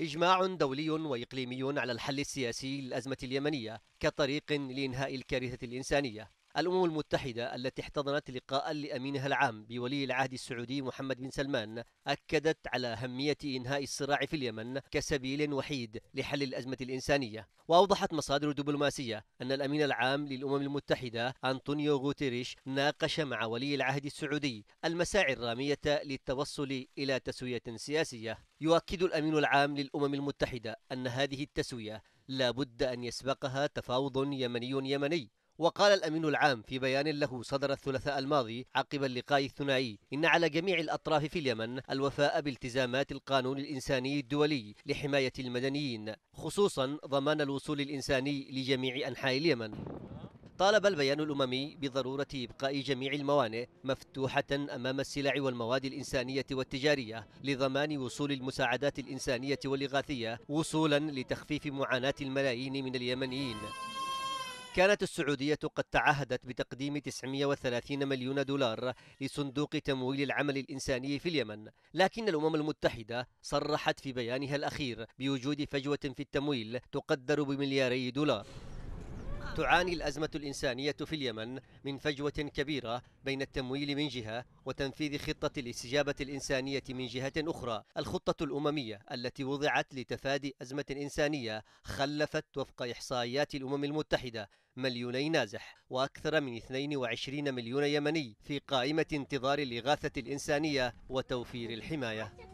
إجماع دولي وإقليمي على الحل السياسي للأزمة اليمنية كطريق لإنهاء الكارثة الإنسانية الأمم المتحدة التي احتضنت لقاء لأمينها العام بولي العهد السعودي محمد بن سلمان أكدت على أهمية إنهاء الصراع في اليمن كسبيل وحيد لحل الأزمة الإنسانية وأوضحت مصادر دبلوماسية أن الأمين العام للأمم المتحدة أنطونيو غوتيريش ناقش مع ولي العهد السعودي المساعي الرامية للتوصل إلى تسوية سياسية يؤكد الأمين العام للأمم المتحدة أن هذه التسوية لا بد أن يسبقها تفاوض يمني يمني وقال الأمين العام في بيان له صدر الثلاثاء الماضي عقب اللقاء الثنائي إن على جميع الأطراف في اليمن الوفاء بالتزامات القانون الإنساني الدولي لحماية المدنيين خصوصا ضمان الوصول الإنساني لجميع أنحاء اليمن طالب البيان الأممي بضرورة إبقاء جميع الموانئ مفتوحة أمام السلع والمواد الإنسانية والتجارية لضمان وصول المساعدات الإنسانية والإغاثية وصولا لتخفيف معاناة الملايين من اليمنيين كانت السعودية قد تعهدت بتقديم 930 مليون دولار لصندوق تمويل العمل الإنساني في اليمن لكن الأمم المتحدة صرحت في بيانها الأخير بوجود فجوة في التمويل تقدر بملياري دولار تعاني الأزمة الإنسانية في اليمن من فجوة كبيرة بين التمويل من جهة وتنفيذ خطة الاستجابة الإنسانية من جهة أخرى الخطة الأممية التي وضعت لتفادي أزمة إنسانية خلفت وفق إحصائيات الأمم المتحدة مليوني نازح وأكثر من 22 مليون يمني في قائمة انتظار الإغاثة الإنسانية وتوفير الحماية